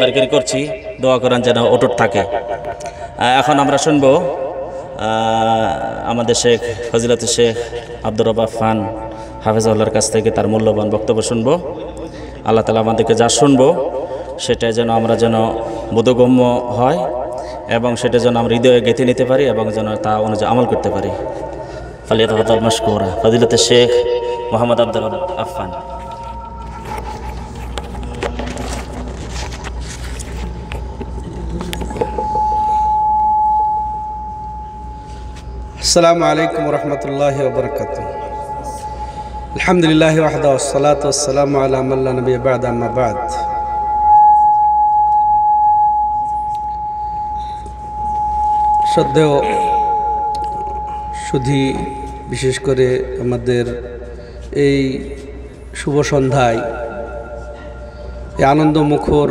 বারকারি করছি দোয়া করান যেন অটুট থাকে এখন আমরা শুনব আমাদের শেখ ফজিলাত শেখ আব্দুর রবা হাফেজ হাফেজাউল্লার কাছ থেকে তার মূল্যবান বক্তব্য শুনব আল্লাহ তালা আমাদেরকে যা শুনব সেটা যেন আমরা যেন বোধগম্য হয় এবং সেটা যেন আমরা হৃদয়ে গেঁথে নিতে পারি এবং যেন তা অনুযায়ী আমল করতে পারি ফালিয়াত মশকুরা ফজিলাত শেখ মোহাম্মদ আব্দুল আফান السلام عليكم ورحمة الله وبركاته الحمد لله وحده والصلاة والسلام على من لا نبي بعد أما بعد শ্রদ্ধেয় সুধি বিশেষ করে আমাদের এই শুভ সন্ধ্যায় এই আনন্দমুখর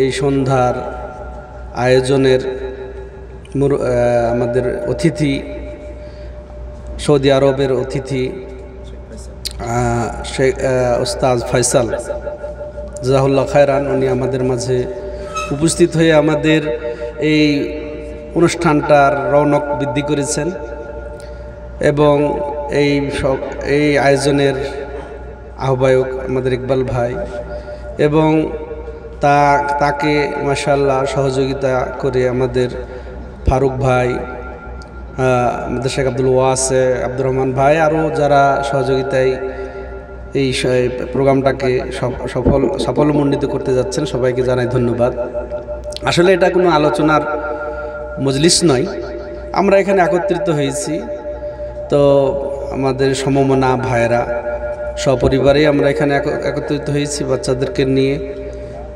এই সন্ধ্যার আয়োজনের আমাদের অতিথি সৌদি আরবের অতিথি শেখ ওস্তাজ ফয়সাল জাহুল্লাহ খায়রান উনি আমাদের মাঝে উপস্থিত হয়ে আমাদের এই অনুষ্ঠানটার রৌনক বৃদ্ধি করেছেন এবং এই সব এই আয়োজনের আহ্বায়ক আমাদের ইকবাল ভাই এবং তা তাকে মাসাল্লাহ সহযোগিতা করে আমাদের ফারুক ভাই শেখ আব্দুল ওয়াসে আব্দুর রহমান ভাই আরও যারা সহযোগিতায় এই প্রোগ্রামটাকে সফল সাফল্যমণ্ডিত করতে যাচ্ছেন সবাইকে জানাই ধন্যবাদ আসলে এটা কোনো আলোচনার মজলিস নয় আমরা এখানে একত্রিত হয়েছি তো আমাদের সমমনা ভাইরা সপরিবারে আমরা এখানে একত্রিত হয়েছি বাচ্চাদেরকে নিয়ে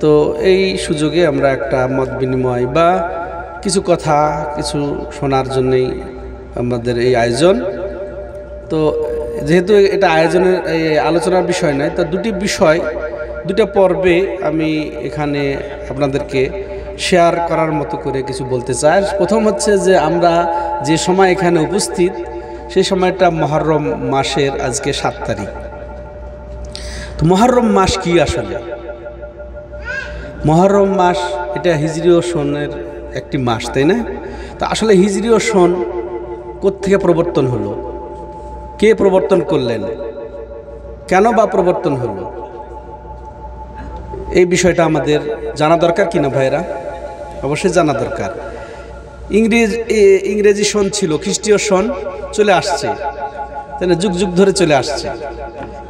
তো এই সুযোগে আমরা একটা মত বিনিময় বা কিছু কথা কিছু শোনার জন্যেই আমাদের এই আয়োজন তো যেহেতু এটা আয়োজনের এই আলোচনার বিষয় নয় তো দুটি বিষয় দুটা পর্বে আমি এখানে আপনাদেরকে শেয়ার করার মতো করে কিছু বলতে চাই প্রথম হচ্ছে যে আমরা যে সময় এখানে উপস্থিত সেই সময়টা মহরম মাসের আজকে সাত তারিখ তো মহরম মাস কি আসলে মহরম মাস এটা হিজরি ও সনের একটি মাস তাই না তো আসলে হিজরি ও সন থেকে প্রবর্তন হলো কে প্রবর্তন করলেন কেন বা প্রবর্তন হলো এই বিষয়টা আমাদের জানা দরকার কিনা ভাইরা অবশ্যই জানা দরকার ইংরেজ ইংরেজি সন ছিল খ্রিস্টীয় সন চলে আসছে তাই না যুগ যুগ ধরে চলে আসছে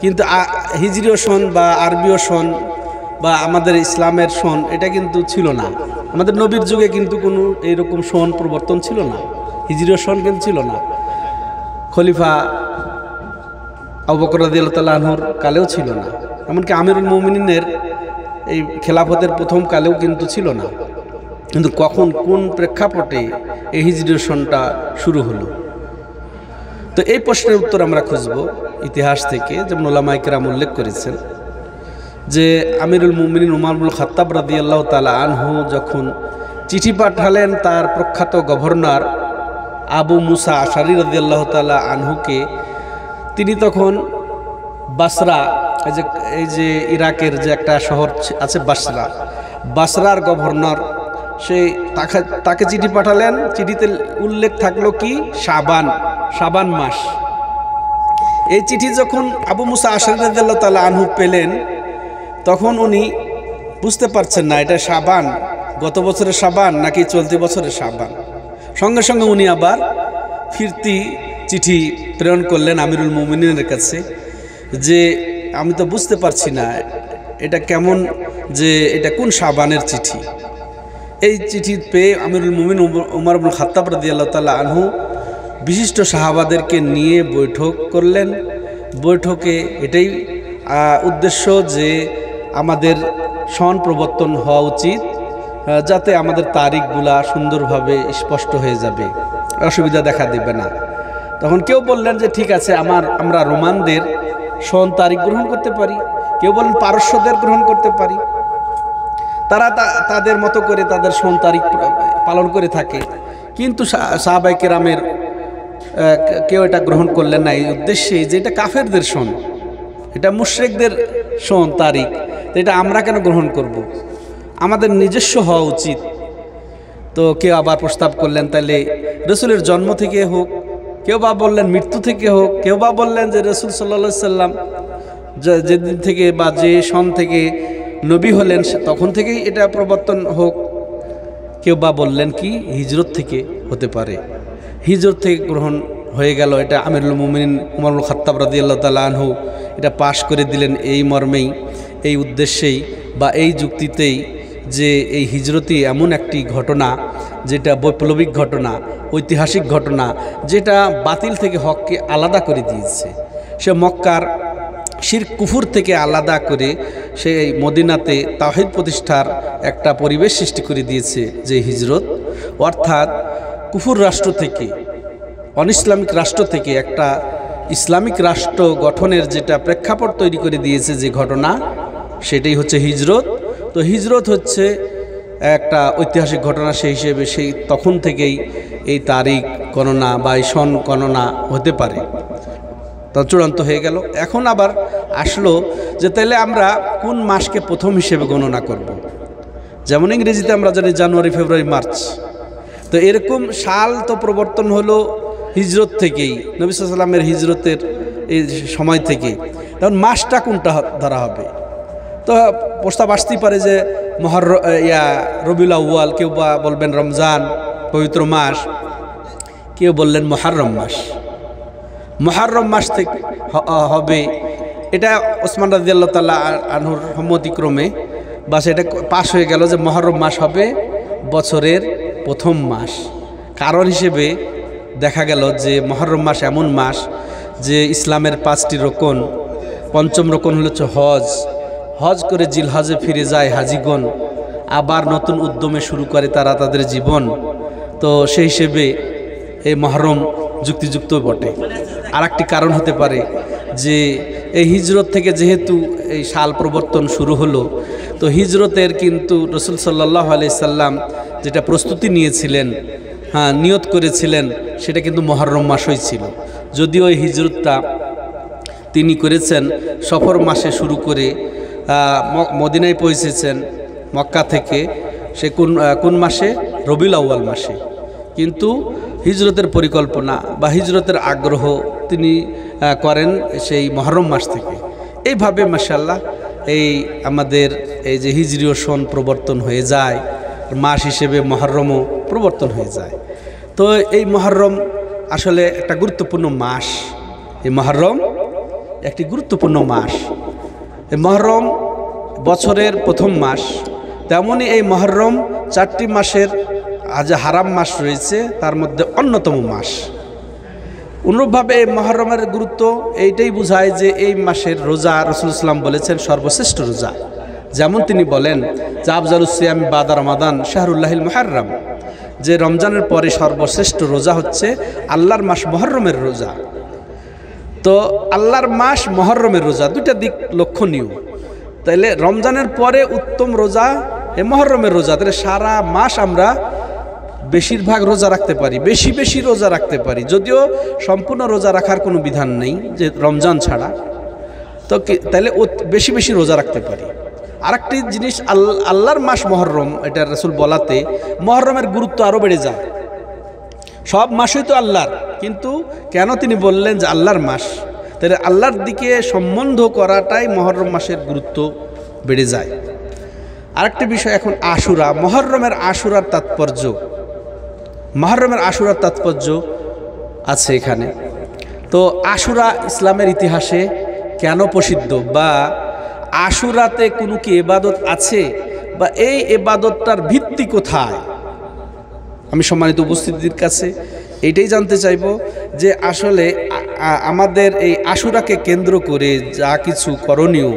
কিন্তু হিজরীয় সন বা আরবিও সন বা আমাদের ইসলামের সন এটা কিন্তু ছিল না আমাদের নবীর যুগে কিন্তু কোনো এইরকম সন প্রবর্তন ছিল না হিজরীয় সন কিন্তু ছিল না খলিফা আবকরাদিল তালাহর কালেও ছিল না এমনকি আমিরুল মোমিনের এই খেলাফতের প্রথম কালেও কিন্তু ছিল না কিন্তু কখন কোন প্রেক্ষাপটে এই হিজরীয় সনটা শুরু হলো তো এই প্রশ্নের উত্তর আমরা খুঁজব ইতিহাস থেকে যেমন ওলামাইকেরাম উল্লেখ করেছেন যে আমিরুল মুমিনিন উমারুল খাত্তাব আল্লাহ তালা আনহু যখন চিঠি পাঠালেন তার প্রখ্যাত গভর্নর আবু মুসা আশারি রদিয়াল্লাহ তালা আনহুকে তিনি তখন বাসরা যে এই যে ইরাকের যে একটা শহর আছে বাসরা বাসরার গভর্নর সে তাকে চিঠি পাঠালেন চিঠিতে উল্লেখ থাকলো কি সাবান সাবান মাস এই চিঠি যখন আবু মুসা আশারদাল্লা তালা আনহু পেলেন তখন উনি বুঝতে পারছেন না এটা সাবান গত বছরের সাবান নাকি চলতি বছরের সাবান সঙ্গে সঙ্গে উনি আবার ফিরতি চিঠি প্রেরণ করলেন আমিরুল মোমিনের কাছে যে আমি তো বুঝতে পারছি না এটা কেমন যে এটা কোন সাবানের চিঠি এই চিঠি পেয়ে আমিরুল মোমিন উমার আবুল খাতাব রাজি আল্লাহ তালা আনহু বিশিষ্ট সাহাবাদেরকে নিয়ে বৈঠক করলেন বৈঠকে এটাই উদ্দেশ্য যে আমাদের সন প্রবর্তন হওয়া উচিত যাতে আমাদের তারিখগুলা সুন্দরভাবে স্পষ্ট হয়ে যাবে অসুবিধা দেখা দেবে না তখন কেউ বললেন যে ঠিক আছে আমার আমরা রোমানদের সন তারিখ গ্রহণ করতে পারি কেউ বলেন পারস্যদের গ্রহণ করতে পারি তারা তাদের মতো করে তাদের সন তারিখ পালন করে থাকে কিন্তু সাহাবাই কেরামের কেউ এটা গ্রহণ করলেন না এই উদ্দেশ্যে যে এটা কাফেরদের সন এটা মুশ্রেকদের সন তারিখ এটা আমরা কেন গ্রহণ করব। আমাদের নিজস্ব হওয়া উচিত তো কেউ আবার প্রস্তাব করলেন তাইলে রসুলের জন্ম থেকে হোক কেউ বা বললেন মৃত্যু থেকে হোক কেউ বা বললেন যে রসুল সাল্লা সাল্লাম যেদিন থেকে বা যে সন থেকে নবী হলেন তখন থেকেই এটা প্রবর্তন হোক কেউ বা বললেন কি হিজরত থেকে হতে পারে হিজরত থেকে গ্রহণ হয়ে গেল এটা আমিরুল মুমিন উমরুল খত্তাব আল্লাহ তাল আনহু এটা পাশ করে দিলেন এই মর্মেই এই উদ্দেশ্যেই বা এই যুক্তিতেই যে এই হিজরতি এমন একটি ঘটনা যেটা বৈপ্লবিক ঘটনা ঐতিহাসিক ঘটনা যেটা বাতিল থেকে হককে আলাদা করে দিয়েছে সে মক্কার শির কুফুর থেকে আলাদা করে সে মদিনাতে তাহিদ প্রতিষ্ঠার একটা পরিবেশ সৃষ্টি করে দিয়েছে যে হিজরত অর্থাৎ কুফুর রাষ্ট্র থেকে অন ইসলামিক রাষ্ট্র থেকে একটা ইসলামিক রাষ্ট্র গঠনের যেটা প্রেক্ষাপট তৈরি করে দিয়েছে যে ঘটনা সেটাই হচ্ছে হিজরত তো হিজরত হচ্ছে একটা ঐতিহাসিক ঘটনা সেই হিসেবে সেই তখন থেকেই এই তারিখ গণনা বা এই সন গণনা হতে পারে তো চূড়ান্ত হয়ে গেল এখন আবার আসলো যে তাহলে আমরা কোন মাসকে প্রথম হিসেবে গণনা করব। যেমন ইংরেজিতে আমরা জানি জানুয়ারি ফেব্রুয়ারি মার্চ তো এরকম সাল তো প্রবর্তন হলো হিজরত থেকেই নবী সাল্লামের হিজরতের এই সময় থেকে তখন মাসটা কোনটা ধরা হবে তো প্রস্তাব আসতেই পারে যে মহর ইয়া রবিউল আউ্য়াল কেউ বা বলবেন রমজান পবিত্র মাস কেউ বললেন মহারম মাস মহারম মাস থেকে হবে এটা ওসমান রাজিয়াল্লা তাল্লাহ আনহুর সম্মতিক্রমে বা সেটা পাশ হয়ে গেল যে মহরম মাস হবে বছরের প্রথম মাস কারণ হিসেবে দেখা গেল যে মহরম মাস এমন মাস যে ইসলামের পাঁচটি রোকন পঞ্চম রোকন হলো হজ হজ করে জিলহজে ফিরে যায় হাজিগণ আবার নতুন উদ্যমে শুরু করে তারা তাদের জীবন তো সেই হিসেবে এই মহরম যুক্তিযুক্ত বটে আর একটি কারণ হতে পারে যে এই হিজরত থেকে যেহেতু এই শাল প্রবর্তন শুরু হলো তো হিজরতের কিন্তু রসুল সাল্লাহ সাল্লাম যেটা প্রস্তুতি নিয়েছিলেন হ্যাঁ নিয়ত করেছিলেন সেটা কিন্তু মহরম মাসই ছিল যদিও এই হিজরতটা তিনি করেছেন সফর মাসে শুরু করে মদিনায় পৌঁছেছেন মক্কা থেকে সে কোন কোন মাসে রবিল আউ্য়াল মাসে কিন্তু হিজরতের পরিকল্পনা বা হিজরতের আগ্রহ তিনি করেন সেই মহরম মাস থেকে এইভাবে মাসাল্লাহ এই আমাদের এই যে হিজরীয় সন প্রবর্তন হয়ে যায় মাস হিসেবে মহরমও প্রবর্তন হয়ে যায় তো এই মহরম আসলে একটা গুরুত্বপূর্ণ মাস এই মহরম একটি গুরুত্বপূর্ণ মাস মহরম বছরের প্রথম মাস তেমনই এই মহরম চারটি মাসের আজ হারাম মাস রয়েছে তার মধ্যে অন্যতম মাস অনুরূপভাবে এই মহরমের গুরুত্ব এইটাই বোঝায় যে এই মাসের রোজা রসুল ইসলাম বলেছেন সর্বশ্রেষ্ঠ রোজা যেমন তিনি বলেন যে আফজালুসিয়াম বাদার রমাদান শাহরুল্লাহিল মহারম যে রমজানের পরে সর্বশ্রেষ্ঠ রোজা হচ্ছে আল্লাহর মাস মহরমের রোজা তো আল্লাহর মাস মহরমের রোজা দুইটা দিক লক্ষণীয় তাইলে রমজানের পরে উত্তম রোজা এ মহরমের রোজা তাহলে সারা মাস আমরা বেশিরভাগ রোজা রাখতে পারি বেশি বেশি রোজা রাখতে পারি যদিও সম্পূর্ণ রোজা রাখার কোনো বিধান নেই যে রমজান ছাড়া তো তাহলে বেশি বেশি রোজা রাখতে পারি আরেকটি জিনিস আল্লাহর মাস মহরম এটা রসুল বলাতে মহরমের গুরুত্ব আরও বেড়ে যায় সব মাসই তো আল্লাহর কিন্তু কেন তিনি বললেন যে আল্লাহর মাস তাহলে আল্লাহর দিকে সম্বন্ধ করাটাই মহরম মাসের গুরুত্ব বেড়ে যায় আরেকটি বিষয় এখন আশুরা মহরমের আশুরার তাৎপর্য মহরমের আশুরার তাৎপর্য আছে এখানে তো আশুরা ইসলামের ইতিহাসে কেন প্রসিদ্ধ বা আশুরাতে কোনো কি এবাদত আছে বা এই এবাদতটার ভিত্তি কোথায় আমি সম্মানিত উপস্থিতির কাছে এটাই জানতে চাইব যে আসলে আমাদের এই আশুরাকে কেন্দ্র করে যা কিছু করণীয়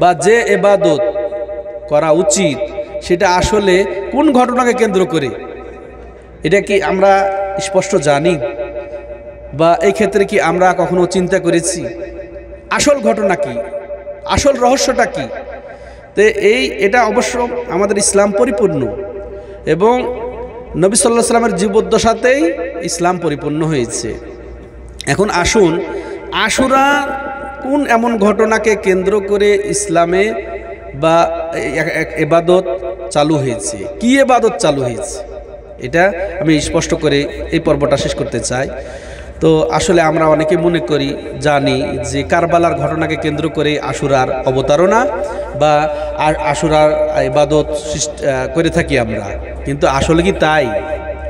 বা যে এবাদত করা উচিত সেটা আসলে কোন ঘটনাকে কেন্দ্র করে এটা কি আমরা স্পষ্ট জানি বা এই ক্ষেত্রে কি আমরা কখনো চিন্তা করেছি আসল ঘটনা কি আসল রহস্যটা কি তে এই এটা অবশ্য আমাদের ইসলাম পরিপূর্ণ এবং নবী সাল্লাহ সাল্লামের জীবদ্দশাতেই ইসলাম পরিপূর্ণ হয়েছে এখন আসুন আশুরা কোন এমন ঘটনাকে কেন্দ্র করে ইসলামে বা এবাদত চালু হয়েছে কী এবাদত চালু হয়েছে এটা আমি স্পষ্ট করে এই পর্বটা শেষ করতে চাই তো আসলে আমরা অনেকে মনে করি জানি যে কারবালার ঘটনাকে কেন্দ্র করে আশুরার অবতারণা বা আশুরার ইবাদত করে থাকি আমরা কিন্তু আসলে কি তাই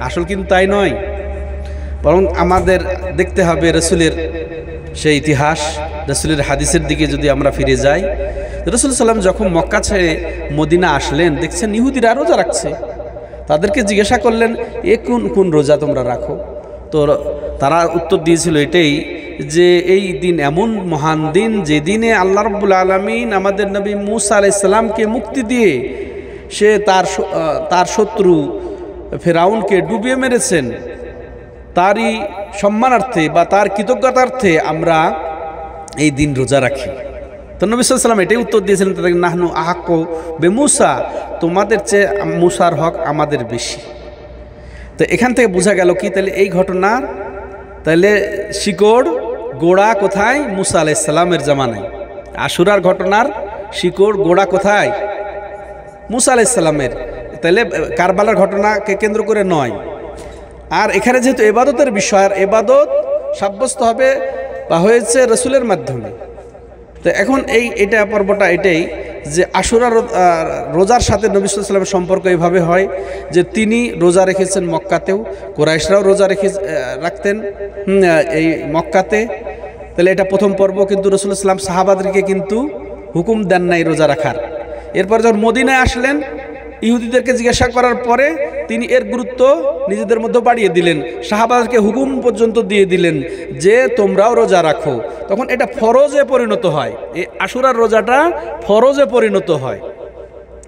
আসল কিন্তু তাই নয় বরং আমাদের দেখতে হবে রসুলের সেই ইতিহাস রসুলের হাদিসের দিকে যদি আমরা ফিরে যাই রসুল সাল্লাম যখন মক্কা ছেড়ে মদিনা আসলেন দেখছেন ইহুদিরা রোজা রাখছে তাদেরকে জিজ্ঞাসা করলেন এ কোন কোন রোজা তোমরা রাখো তো তারা উত্তর দিয়েছিল এটাই যে এই দিন এমন মহান দিন যে দিনে আল্লাহ রব্বুল আলমিন আমাদের নবী মুসা ইসলামকে মুক্তি দিয়ে সে তার তার শত্রু ফেরাউনকে ডুবিয়ে মেরেছেন তারই সম্মানার্থে বা তার কৃতজ্ঞতার্থে আমরা এই দিন রোজা রাখি তো নবী সাল্লাম এটাই উত্তর দিয়েছিলেন তাদেরকে নাহনু আহাক্য বে মুসা তোমাদের চেয়ে মুসার হক আমাদের বেশি তো এখান থেকে বোঝা গেল কি তাহলে এই ঘটনার তাহলে শিকড় গোড়া কোথায় মুসা আলাইসাল্লামের জামানায় আশুরার ঘটনার শিকড় গোড়া কোথায় মুসা আলাইসাল্লামের তাহলে কারবালার ঘটনাকে কেন্দ্র করে নয় আর এখানে যেহেতু এবাদতের বিষয় আর এবাদত সাব্যস্ত হবে বা হয়েছে রসুলের মাধ্যমে তো এখন এই এটা পর্বটা এটাই যে আশুরা রোজার সাথে নবিসামের সম্পর্ক এভাবে হয় যে তিনি রোজা রেখেছেন মক্কাতেও কোরাইশরাও রোজা রেখে রাখতেন এই মক্কাতে তাহলে এটা প্রথম পর্ব কিন্তু রসুল ইসলাম সাহাবাদকে কিন্তু হুকুম দেন নাই রোজা রাখার এরপর যখন মদিনায় আসলেন ইহুদিদেরকে জিজ্ঞাসা করার পরে তিনি এর গুরুত্ব নিজেদের মধ্যে বাড়িয়ে দিলেন শাহবাজকে হুকুম পর্যন্ত দিয়ে দিলেন যে তোমরাও রোজা রাখো তখন এটা ফরজে পরিণত হয় এই আশুরার রোজাটা ফরজে পরিণত হয়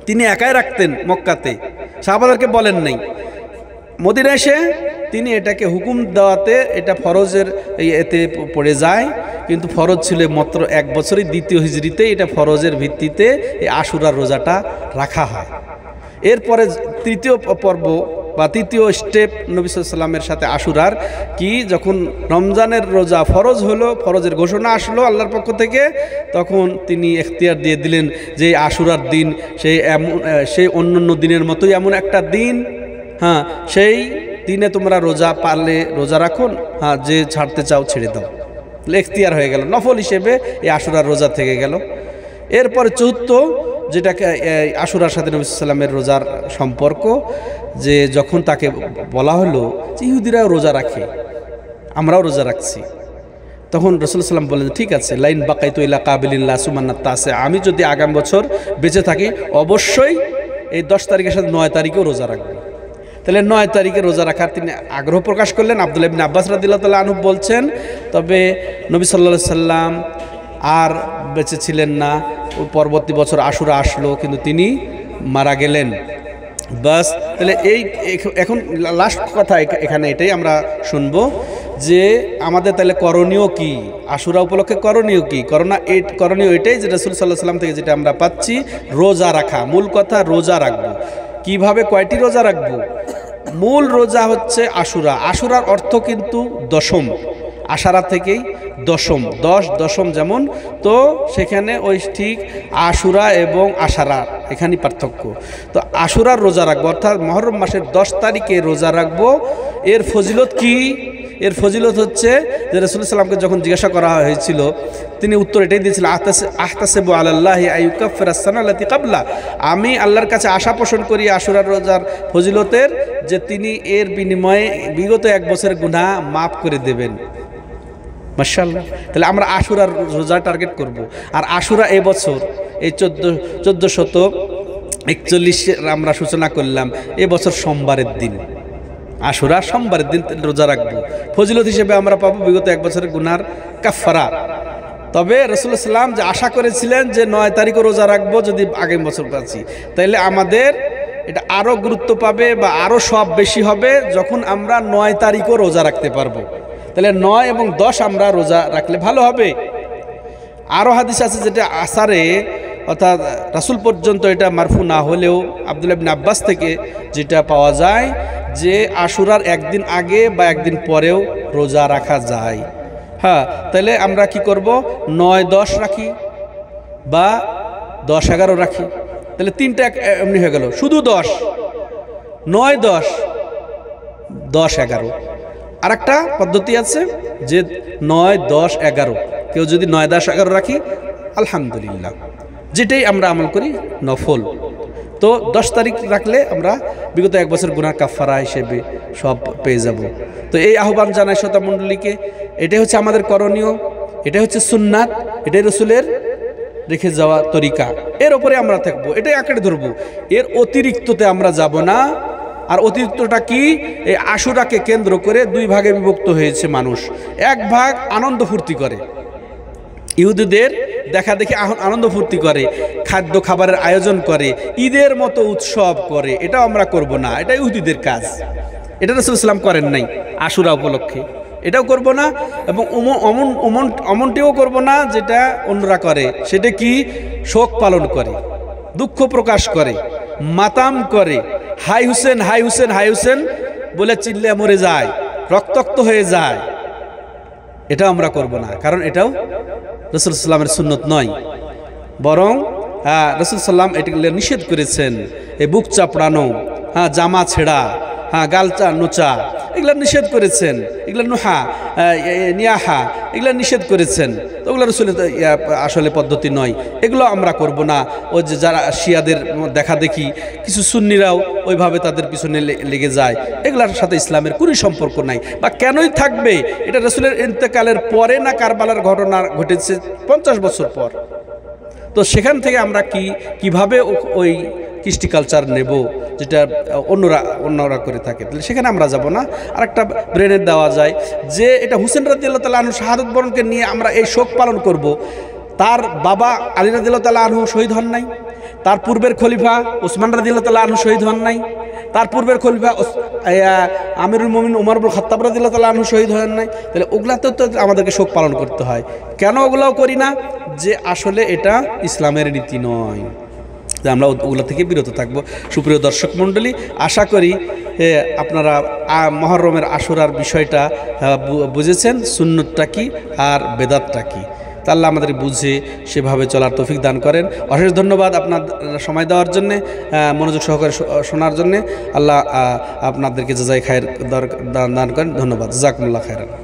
তিনি একাই রাখতেন মক্কাতে শাহবাজারকে বলেন নাই মদিনা এসে তিনি এটাকে হুকুম দেওয়াতে এটা ফরজের এতে পড়ে যায় কিন্তু ফরজ ছিল মাত্র এক বছরই দ্বিতীয় হিজড়িতে এটা ফরজের ভিত্তিতে এই আশুরার রোজাটা রাখা হয় এরপরে তৃতীয় পর্ব বা তৃতীয় স্টেপ নবিসাল্লামের সাথে আশুরার কি যখন রমজানের রোজা ফরজ হলো ফরজের ঘোষণা আসলো আল্লাহর পক্ষ থেকে তখন তিনি এখতিয়ার দিয়ে দিলেন যে আশুরার দিন সেই এমন সেই অন্যান্য দিনের মতোই এমন একটা দিন হ্যাঁ সেই দিনে তোমরা রোজা পারলে রোজা রাখুন হ্যাঁ যে ছাড়তে চাও ছেড়ে দাও এখতিয়ার হয়ে গেল নফল হিসেবে এই আশুরার রোজা থেকে গেল এরপরে চতুর্থ যেটাকে আশুরার সাথে নবী সাল্লামের রোজার সম্পর্ক যে যখন তাকে বলা হলো যে ইহুদিরাও রোজা রাখে আমরাও রোজা রাখছি তখন রসুল সাল্লাম বললেন ঠিক আছে লাইন বাকাই তো ইলা কাবিল্লা সুমান্না আছে আমি যদি আগাম বছর বেঁচে থাকি অবশ্যই এই দশ তারিখের সাথে নয় তারিখেও রোজা রাখবো তাহলে নয় তারিখে রোজা রাখার তিনি আগ্রহ প্রকাশ করলেন আবদুল্লাবিন আব্বাস রাদিল্লা তাল্লাহ আনুব বলছেন তবে নবী সাল্লা সাল্লাম আর বেঁচে ছিলেন না পরবর্তী বছর আশুরা আসলো কিন্তু তিনি মারা গেলেন বাস তাহলে এই এখন লাস্ট কথা এখানে এটাই আমরা শুনবো যে আমাদের তাহলে করণীয় কি আশুরা উপলক্ষে করণীয় কি করোনা এই করণীয় এটাই যে রসুল সাল্লাহ সাল্লাম থেকে যেটা আমরা পাচ্ছি রোজা রাখা মূল কথা রোজা রাখবো কিভাবে কয়টি রোজা রাখবো মূল রোজা হচ্ছে আশুরা আশুরার অর্থ কিন্তু দশম আশারা থেকেই দশম দশ দশম যেমন তো সেখানে ওই ঠিক আশুরা এবং আশারা এখানেই পার্থক্য তো আশুরার রোজা রাখবো অর্থাৎ মহরম মাসের দশ তারিখে রোজা রাখবো এর ফজিলত কি এর ফজিলত হচ্ছে যে রসুল্লাহ সাল্লামকে যখন জিজ্ঞাসা করা হয়েছিল তিনি উত্তর এটাই দিয়েছিল আহতাসে আহতাসেবু আল্লাহ আয়ুকাফেরাসানাল্লাতি কাবলা আমি আল্লাহর কাছে আশা পোষণ করি আশুরার রোজার ফজিলতের যে তিনি এর বিনিময়ে বিগত এক বছরের গুণা মাফ করে দেবেন মার্শাল্লাহ তাহলে আমরা আশুরার রোজা টার্গেট করব। আর আশুরা এবছর এই চোদ্দো চোদ্দো শত একচল্লিশের আমরা সূচনা করলাম এবছর সোমবারের দিন আশুরা সোমবারের দিন রোজা রাখবো ফজিলত হিসেবে আমরা পাবো বিগত এক বছরের গুনার কাফারা তবে রসুল ইসলাম যে আশা করেছিলেন যে নয় তারিখও রোজা রাখবো যদি আগামী বছর পাচ্ছি তাহলে আমাদের এটা আরও গুরুত্ব পাবে বা আরও সব বেশি হবে যখন আমরা নয় তারিখও রোজা রাখতে পারবো তাহলে নয় এবং দশ আমরা রোজা রাখলে ভালো হবে আরও হাদিস আছে যেটা আসারে অর্থাৎ রাসুল পর্যন্ত এটা মারফু না হলেও আবদুল্লাহ বিন আব্বাস থেকে যেটা পাওয়া যায় যে আশুরার একদিন আগে বা একদিন পরেও রোজা রাখা যায় হ্যাঁ তাহলে আমরা কি করব নয় দশ রাখি বা দশ এগারো রাখি তাহলে তিনটা এমনি হয়ে গেল শুধু দশ নয় দশ দশ এগারো আর একটা পদ্ধতি আছে যে নয় দশ এগারো কেউ যদি নয় দশ এগারো রাখি আলহামদুলিল্লাহ যেটাই আমরা আমল করি নফল তো দশ তারিখ রাখলে আমরা বিগত এক বছর গুনার কাফারা হিসেবে সব পেয়ে যাব তো এই আহ্বান জানায় শ্রোতামণ্ডলীকে এটাই হচ্ছে আমাদের করণীয় এটাই হচ্ছে সুন্নাত এটাই রসুলের রেখে যাওয়া তরিকা এর ওপরে আমরা থাকবো এটাই আঁকড়ে ধরবো এর অতিরিক্ততে আমরা যাব না আর অতিরিক্তটা কি এই আশুরাকে কেন্দ্র করে দুই ভাগে বিভক্ত হয়েছে মানুষ এক ভাগ আনন্দ ফুর্তি করে ইহুদিদের দেখা দেখি আনন্দ ফুর্তি করে খাদ্য খাবারের আয়োজন করে ঈদের মতো উৎসব করে এটা আমরা করব না এটা ইহুদিদের কাজ এটা রসুল ইসলাম করেন নাই আশুরা উপলক্ষে এটাও করব না এবং অমন অমন অমনটিও করব না যেটা অন্যরা করে সেটা কি শোক পালন করে দুঃখ প্রকাশ করে মাতাম করে হাই হুসেন হাই হুসেন হাই হুসেন বলে চিল্লে মরে যায় রক্তাক্ত হয়ে যায় এটা আমরা করব না কারণ এটাও রসুল সাল্লামের সুন্নত নয় বরং হ্যাঁ, রসুল সাল্লাম এটিগুলো নিষেধ করেছেন এই বুক চাপড়ানো হ্যাঁ জামা ছেঁড়া হ্যাঁ গালচা নোচা এগুলা নিষেধ করেছেন এগুলা নোহা নিয়াহা এগুলা নিষেধ করেছেন তো ওগুলো রসুলের আসলে পদ্ধতি নয় এগুলো আমরা করব না ও যে যারা শিয়াদের দেখা দেখি কিছু সুন্নিরাও ওইভাবে তাদের পিছনে লেগে যায় এগুলার সাথে ইসলামের কোনো সম্পর্ক নাই বা কেনই থাকবে এটা রসুলের ইন্তেকালের পরে না কারবালার ঘটনা ঘটেছে পঞ্চাশ বছর পর তো সেখান থেকে আমরা কি কিভাবে ওই কৃষ্টি কালচার নেব যেটা অন্যরা অন্যরা করে থাকে তাহলে সেখানে আমরা যাব না আর একটা ব্রেনের দেওয়া যায় যে এটা হুসেন রাজিয়াল্লাহ তাল্লাহ আনু শাহাদত বরণকে নিয়ে আমরা এই শোক পালন করব। তার বাবা আলী রাজিল্লা তাল্লাহ আনহু শহীদ হন নাই তার পূর্বের খলিফা ওসমান রাজিল্লা তাল্লাহ আনহু শহীদ হন নাই তার পূর্বের খলিফা আমিরুল মমিন উমরবুল খত্তাব রাজিল্লা তাল্লাহ আনহু শহীদ হন নাই তাহলে ওগুলাতেও তো আমাদেরকে শোক পালন করতে হয় কেন ওগুলাও করি না যে আসলে এটা ইসলামের নীতি নয় যে আমরা ওগুলো থেকে বিরত থাকবো সুপ্রিয় দর্শক মণ্ডলী আশা করি আপনারা মহরমের আসরার বিষয়টা বুঝেছেন সুন্নতটা কি আর বেদাতটা কী আল্লাহ আমাদের বুঝে সেভাবে চলার তৌফিক দান করেন অশেষ ধন্যবাদ আপনার সময় দেওয়ার জন্যে মনোযোগ সহকারে শোনার জন্যে আল্লাহ আপনাদেরকে যাই খায়ের দান করেন ধন্যবাদ জাকমুল্লাহ খায়রান